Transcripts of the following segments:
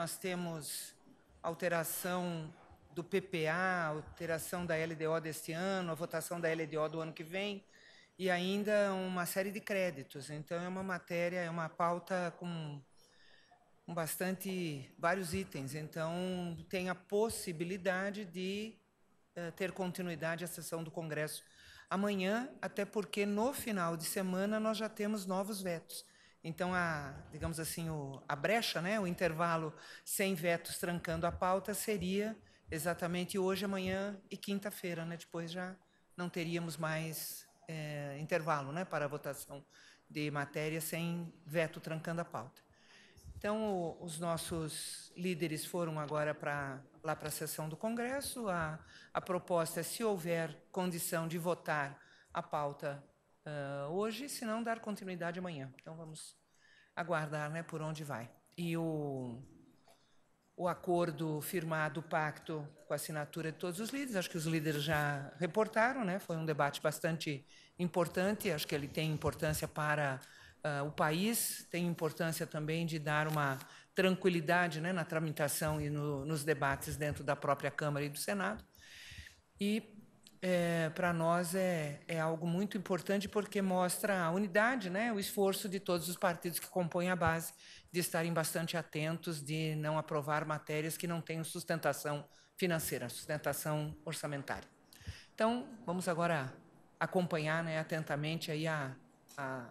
nós temos alteração do PPA, alteração da LDO deste ano, a votação da LDO do ano que vem, e ainda uma série de créditos. Então, é uma matéria, é uma pauta com, com bastante, vários itens. Então, tem a possibilidade de eh, ter continuidade à sessão do Congresso amanhã, até porque no final de semana nós já temos novos vetos. Então, a, digamos assim, o, a brecha, né, o intervalo sem vetos trancando a pauta seria exatamente hoje, amanhã e quinta-feira. Né? Depois já não teríamos mais é, intervalo né, para a votação de matéria sem veto trancando a pauta. Então, o, os nossos líderes foram agora para lá para a sessão do Congresso. A, a proposta, é, se houver condição de votar a pauta uh, hoje, se não dar continuidade amanhã. Então vamos aguardar né, por onde vai. E o, o acordo firmado, o pacto com a assinatura de todos os líderes, acho que os líderes já reportaram, né? foi um debate bastante importante, acho que ele tem importância para uh, o país, tem importância também de dar uma tranquilidade né, na tramitação e no, nos debates dentro da própria Câmara e do Senado. E é, para nós é, é algo muito importante porque mostra a unidade, né? o esforço de todos os partidos que compõem a base de estarem bastante atentos, de não aprovar matérias que não tenham sustentação financeira, sustentação orçamentária. Então, vamos agora acompanhar né, atentamente aí a, a,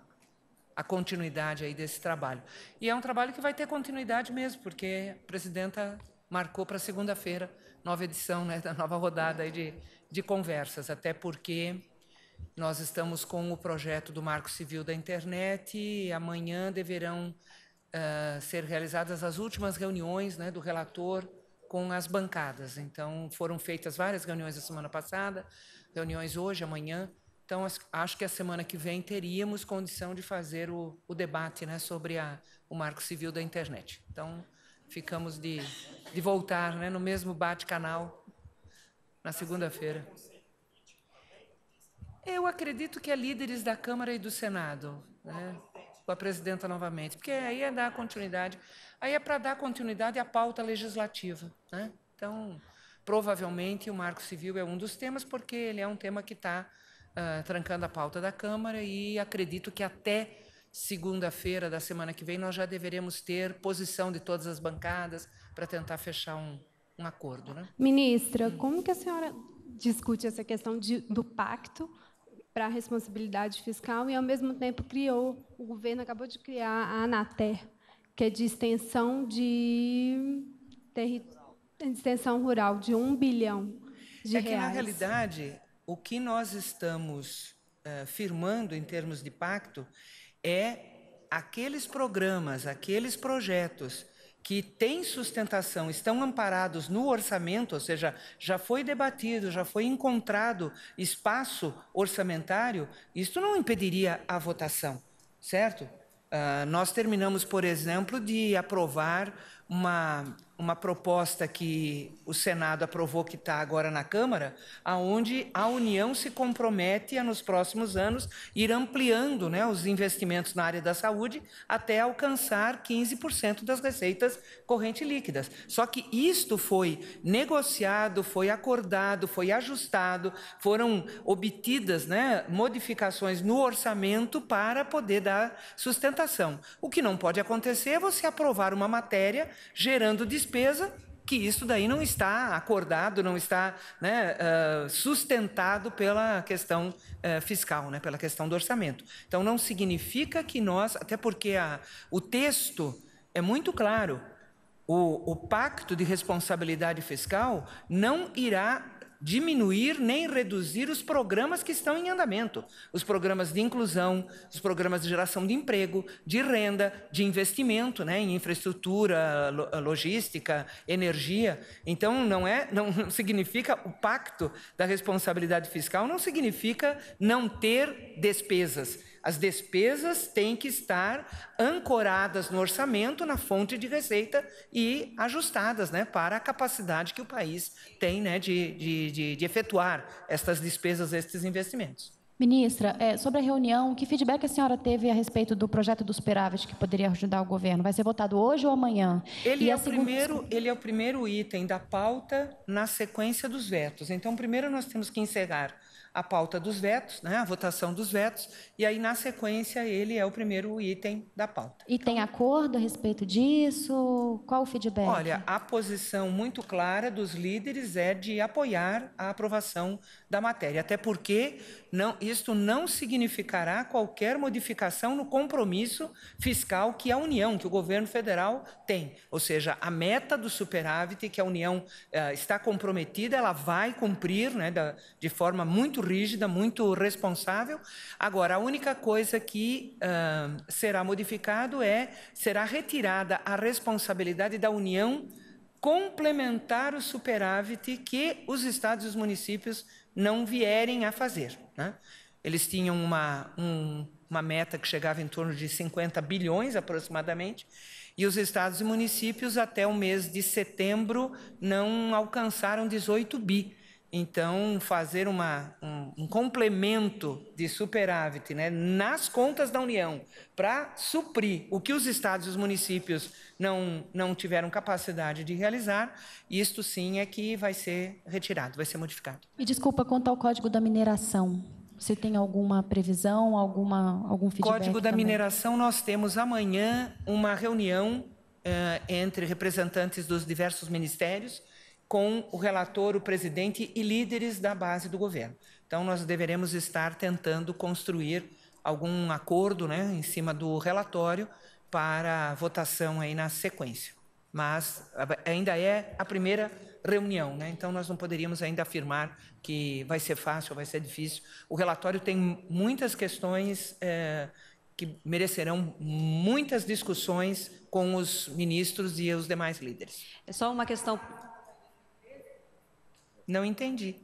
a, continuidade aí desse trabalho. E é um trabalho que vai ter continuidade mesmo, porque a presidenta marcou para segunda-feira nova edição né, da nova rodada aí de de conversas, até porque nós estamos com o projeto do Marco Civil da Internet e amanhã deverão uh, ser realizadas as últimas reuniões né, do relator com as bancadas. Então, foram feitas várias reuniões a semana passada, reuniões hoje, amanhã. Então, acho que a semana que vem teríamos condição de fazer o, o debate né, sobre a, o Marco Civil da Internet. Então, ficamos de, de voltar né, no mesmo bate-canal na segunda-feira. Eu acredito que é líderes da Câmara e do Senado, né? com a presidenta novamente, porque aí é dar continuidade. Aí é para dar continuidade à pauta legislativa. Né? Então, provavelmente, o Marco Civil é um dos temas, porque ele é um tema que está uh, ah, trancando a pauta da Câmara e acredito que até segunda-feira da semana que vem nós já deveremos ter posição de todas as bancadas para tentar fechar um, um acordo. Né? Ministra, como que a senhora discute essa questão de, do pacto para a responsabilidade fiscal e, ao mesmo tempo, criou, o governo acabou de criar a ANATER, que é de extensão de terri, extensão rural, de um bilhão de é reais. É que, na realidade, o que nós estamos uh, firmando em termos de pacto é aqueles programas, aqueles projetos que têm sustentação, estão amparados no orçamento, ou seja, já foi debatido, já foi encontrado espaço orçamentário, Isso não impediria a votação, certo? Uh, nós terminamos, por exemplo, de aprovar uma, uma proposta que o Senado aprovou, que está agora na Câmara, aonde a União se compromete a, nos próximos anos, ir ampliando né, os investimentos na área da saúde até alcançar 15% das receitas corrente líquidas. Só que isto foi negociado, foi acordado, foi ajustado, foram obtidas né, modificações no orçamento para poder dar sustentação. O que não pode acontecer é você aprovar uma matéria gerando despesa que isso daí não está acordado, não está né, uh, sustentado pela questão uh, fiscal, né, pela questão do orçamento. Então não significa que nós, até porque a, o texto é muito claro, o, o pacto de responsabilidade fiscal não irá diminuir nem reduzir os programas que estão em andamento. Os programas de inclusão, os programas de geração de emprego, de renda, de investimento né, em infraestrutura, logística, energia. Então, não, é, não, significa o pacto da responsabilidade fiscal, não significa não ter despesas as despesas têm que estar ancoradas no orçamento, na fonte de receita e ajustadas né, para a capacidade que o país tem né, de, de, de, de efetuar estas despesas, estes investimentos. Ministra, é, sobre a reunião, que feedback a senhora teve a respeito do projeto do superávit que poderia ajudar o governo? Vai ser votado hoje ou amanhã? Ele, e é, o segunda... primeiro, ele é o primeiro item da pauta na sequência dos vetos. Então, primeiro nós temos que encerrar a pauta dos vetos, né, a votação dos vetos, e aí, na sequência, ele é o primeiro item da pauta. E tem acordo a respeito disso? Qual o feedback? Olha, a posição muito clara dos líderes é de apoiar a aprovação da matéria, até porque não, isto não significará qualquer modificação no compromisso fiscal que a União, que o governo federal tem. Ou seja, a meta do superávit que a União eh, está comprometida, ela vai cumprir né, da, de forma muito muito rígida, muito responsável. Agora, a única coisa que uh, será modificado é será retirada a responsabilidade da União complementar o superávit que os estados e os municípios não vierem a fazer. Né? Eles tinham uma, um, uma meta que chegava em torno de 50 bilhões aproximadamente, e os estados e municípios até o mês de setembro não alcançaram 18 bi. Então, fazer uma, um, um complemento de superávit né, nas contas da União para suprir o que os estados e os municípios não, não tiveram capacidade de realizar, isto sim é que vai ser retirado, vai ser modificado. Me desculpa, quanto ao Código da Mineração, você tem alguma previsão, alguma, algum feedback? Código da também? Mineração, nós temos amanhã uma reunião uh, entre representantes dos diversos ministérios com o relator, o presidente e líderes da base do governo. Então, nós deveremos estar tentando construir algum acordo né, em cima do relatório para votação aí na sequência. Mas eh, ainda é a primeira reunião, né? então nós não poderíamos ainda afirmar que vai ser fácil ou vai ser difícil. O relatório tem muitas questões é, que merecerão muitas discussões com os ministros e os demais líderes. É só uma questão não entendi.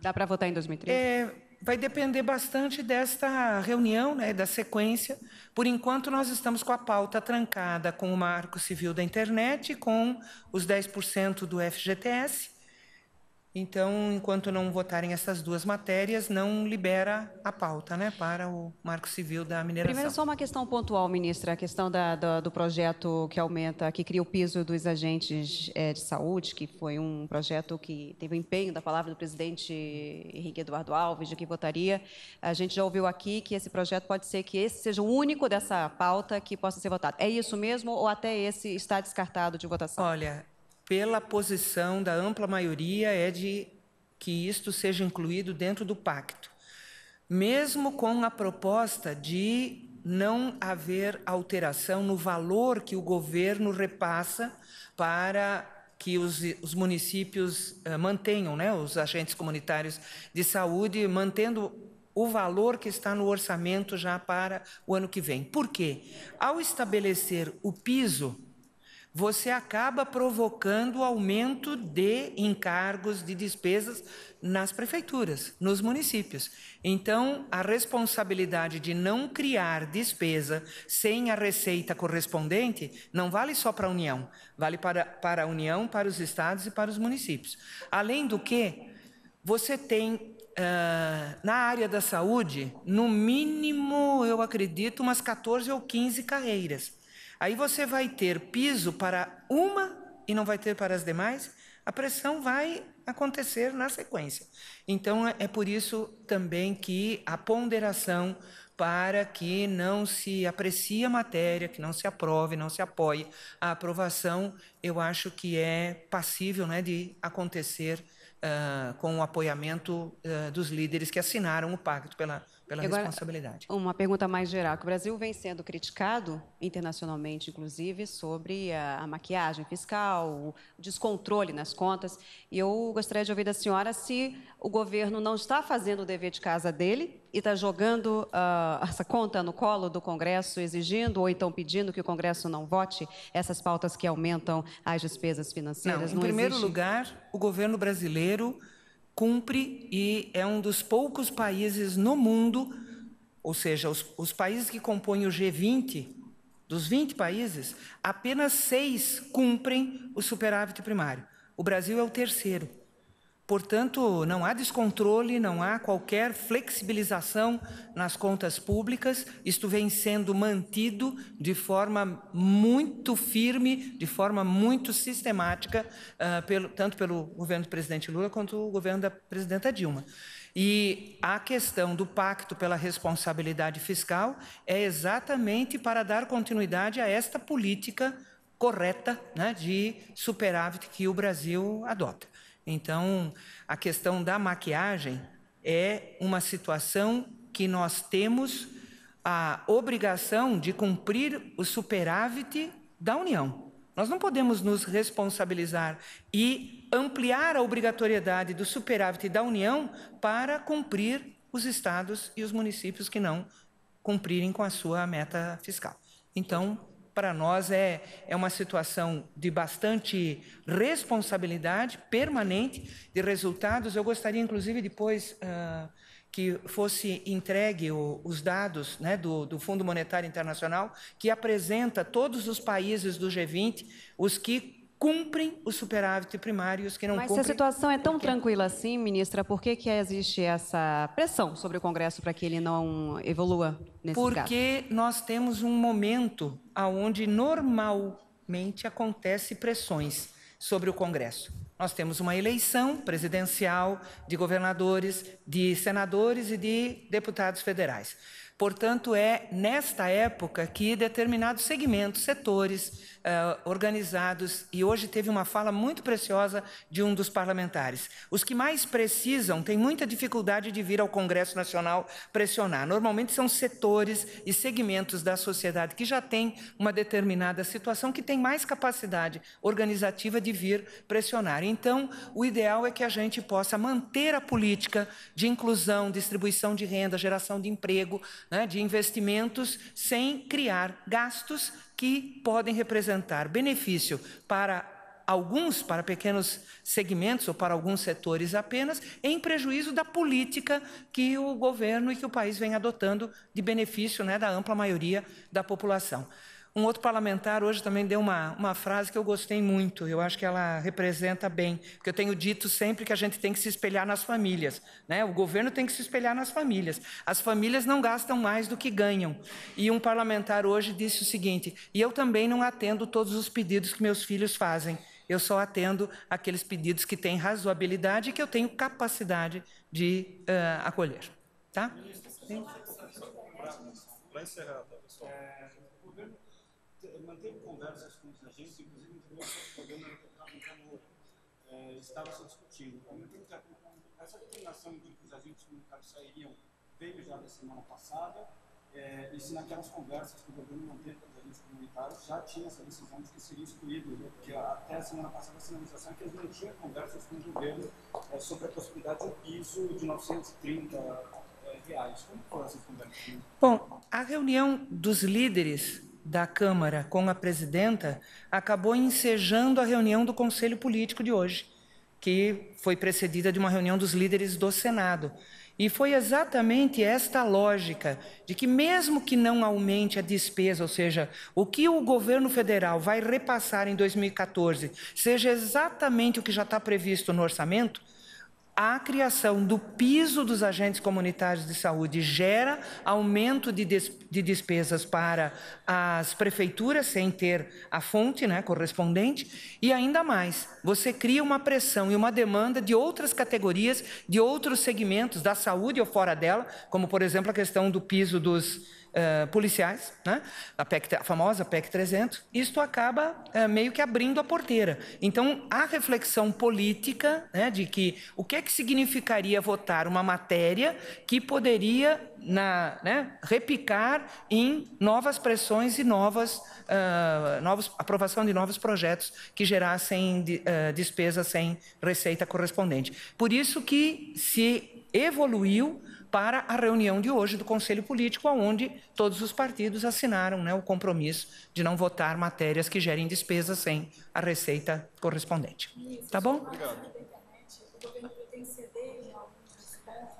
Dá para votar em 2013? É, vai depender bastante desta reunião, né, da sequência. Por enquanto, nós estamos com a pauta trancada com o Marco Civil da Internet, com os 10% do FGTS. Então, enquanto não votarem essas duas matérias, não libera a pauta né, para o Marco Civil da Mineração. Primeiro, só uma questão pontual, ministra, a questão da, da, do projeto que aumenta, que cria o piso dos agentes é, de saúde, que foi um projeto que teve o empenho da palavra do presidente Henrique Eduardo Alves, de que votaria. A gente já ouviu aqui que esse projeto pode ser que esse seja o único dessa pauta que possa ser votado. É isso mesmo ou até esse está descartado de votação? Olha, pela posição da ampla maioria, é de que isto seja incluído dentro do pacto, mesmo com a proposta de não haver alteração no valor que o governo repassa para que os, os municípios uh, mantenham, né, os agentes comunitários de saúde, mantendo o valor que está no orçamento já para o ano que vem. Por quê? Ao estabelecer o piso você acaba provocando aumento de encargos, de despesas nas prefeituras, nos municípios. Então, a responsabilidade de não criar despesa sem a receita correspondente não vale só para a União, vale para, para a União, para os estados e para os municípios. Além do que, você tem Uh, na área da saúde, no mínimo, eu acredito, umas 14 ou 15 carreiras. Aí você vai ter piso para uma e não vai ter para as demais, a pressão vai acontecer na sequência. Então é, é por isso também que a ponderação para que não se aprecie a matéria, que não se aprove, não se apoie a aprovação eu acho que é passível né, de acontecer uh, com o apoiamento uh, dos líderes que assinaram o pacto pela, pela Agora, responsabilidade. Uma pergunta mais geral: o Brasil vem sendo criticado internacionalmente, inclusive, sobre a, a maquiagem fiscal, o descontrole nas contas. E eu gostaria de ouvir da senhora se o governo não está fazendo o dever de casa dele e está jogando uh, essa conta no colo do Congresso, exigindo ou então pedindo que o Congresso não vote essas pautas que aumentam às despesas financeiras? Não, em não primeiro existe... lugar, o governo brasileiro cumpre e é um dos poucos países no mundo, ou seja, os, os países que compõem o G20, dos 20 países, apenas seis cumprem o superávit primário. O Brasil é o terceiro. Portanto, não há descontrole, não há qualquer flexibilização nas contas públicas. Isto vem sendo mantido de forma muito firme, de forma muito sistemática, uh, pelo, tanto pelo governo do presidente Lula quanto o governo da presidenta Dilma. E a questão do pacto pela responsabilidade fiscal é exatamente para dar continuidade a esta política correta né, de superávit que o Brasil adota. Então, a questão da maquiagem é uma situação que nós temos a obrigação de cumprir o superávit da União. Nós não podemos nos responsabilizar e ampliar a obrigatoriedade do superávit da União para cumprir os estados e os municípios que não cumprirem com a sua meta fiscal. Então, para nós é, é uma situação de bastante responsabilidade permanente de resultados. Eu gostaria, inclusive, depois uh, que fosse entregue o, os dados né, do, do Fundo Monetário Internacional, que apresenta todos os países do G20, os que cumprem o superávit primário e os que não Mas cumprem. Mas se a situação é tão porque... tranquila assim, ministra, por que, que existe essa pressão sobre o Congresso para que ele não evolua nesse Porque caso? nós temos um momento onde normalmente acontece pressões sobre o Congresso. Nós temos uma eleição presidencial de governadores, de senadores e de deputados federais. Portanto, é nesta época que determinados segmentos, setores, uh, organizados. E hoje teve uma fala muito preciosa de um dos parlamentares. Os que mais precisam têm muita dificuldade de vir ao Congresso Nacional pressionar. Normalmente são setores e segmentos da sociedade que já têm uma determinada situação, que tem mais capacidade organizativa de vir pressionar. Então, o ideal é que a gente possa manter a política de inclusão, distribuição de renda, geração de emprego, né, de investimentos, sem criar gastos que podem representar benefício para alguns, para pequenos segmentos ou para alguns setores apenas, em prejuízo da política que o governo e que o país vem adotando de benefício né, da ampla maioria da população. Um outro parlamentar hoje também deu uma, uma frase que eu gostei muito, eu acho que ela representa bem, porque eu tenho dito sempre que a gente tem que se espelhar nas famílias. Né? O governo tem que se espelhar nas famílias. As famílias não gastam mais do que ganham. E um parlamentar hoje disse o seguinte: e eu também não atendo todos os pedidos que meus filhos fazem. Eu só atendo aqueles pedidos que têm razoabilidade e que eu tenho capacidade de uh, acolher. Tá? Para encerrar, tá, pessoal. É, manteve conversas com os agentes, inclusive entrou no programa como é, estava se discutindo. essa determinação de que os agentes comunitários sairiam veio já da semana passada, é, e se naquelas conversas que o governo manteve com os agentes comunitários já tinha essa decisão de que seria excluído, porque até a semana passada a sinalização é que eles não tinham conversas com o governo é, sobre a possibilidade de piso de 930 eh, Bom, a reunião dos líderes da Câmara com a presidenta acabou ensejando a reunião do Conselho Político de hoje, que foi precedida de uma reunião dos líderes do Senado. E foi exatamente esta lógica de que, mesmo que não aumente a despesa, ou seja, o que o governo federal vai repassar em 2014 seja exatamente o que já está previsto no orçamento, a criação do piso dos agentes comunitários de saúde gera aumento de, des de despesas para as prefeituras, sem ter a fonte né, correspondente, e ainda mais, você cria uma pressão e uma demanda de outras categorias, de outros segmentos da saúde ou fora dela, como, por exemplo, a questão do piso dos eh, policiais, né? a, PEC, a famosa PEC 300, isto acaba eh, meio que abrindo a porteira. Então, a reflexão política né, de que o que é que significaria votar uma matéria que poderia na, né, repicar em novas pressões e novas uh, novos, aprovação de novos projetos que gerassem de, uh, despesa sem receita correspondente. Por isso que se evoluiu para a reunião de hoje do Conselho Político, onde todos os partidos assinaram né, o compromisso de não votar matérias que gerem despesas sem a receita correspondente. Isso, tá bom?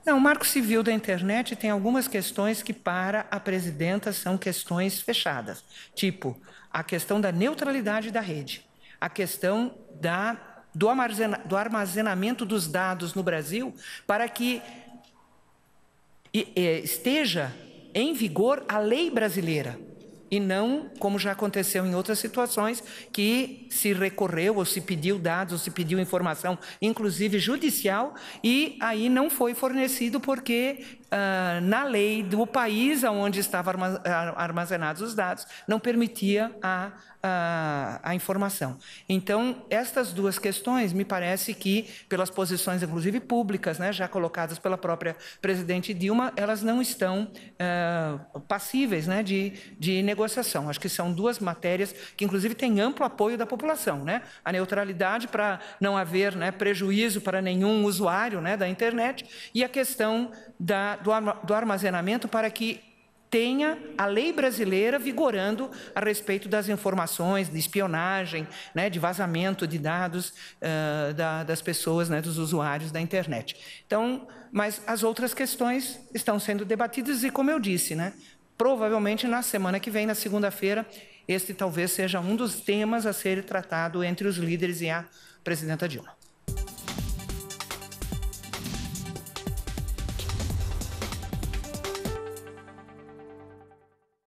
Não, o Marco Civil da Internet tem algumas questões que, para a presidenta, são questões fechadas, tipo a questão da neutralidade da rede, a questão da, do, armazena, do armazenamento dos dados no Brasil, para que esteja em vigor a lei brasileira e não como já aconteceu em outras situações que se recorreu ou se pediu dados, ou se pediu informação, inclusive judicial, e aí não foi fornecido porque ah, na lei do país onde estavam ah, armazenados os dados, não permitia a, a, a, informação. Então, estas duas questões, me parece que, pelas posições, inclusive públicas, né, já colocadas pela própria presidente Dilma, elas não estão uh, passíveis né, de, de negociação. Acho que são duas matérias que, inclusive, têm amplo apoio da população. Né? A neutralidade para não haver né, prejuízo para nenhum usuário né, da internet e a questão da do armazenamento para que tenha a lei brasileira vigorando a respeito das informações, de espionagem, né, de vazamento de dados uh, da, das pessoas, né, dos usuários da internet. Então, mas as outras questões estão sendo debatidas e, como eu disse, né, provavelmente na semana que vem, na segunda-feira, este talvez seja um dos temas a ser tratado entre os líderes e a presidenta Dilma.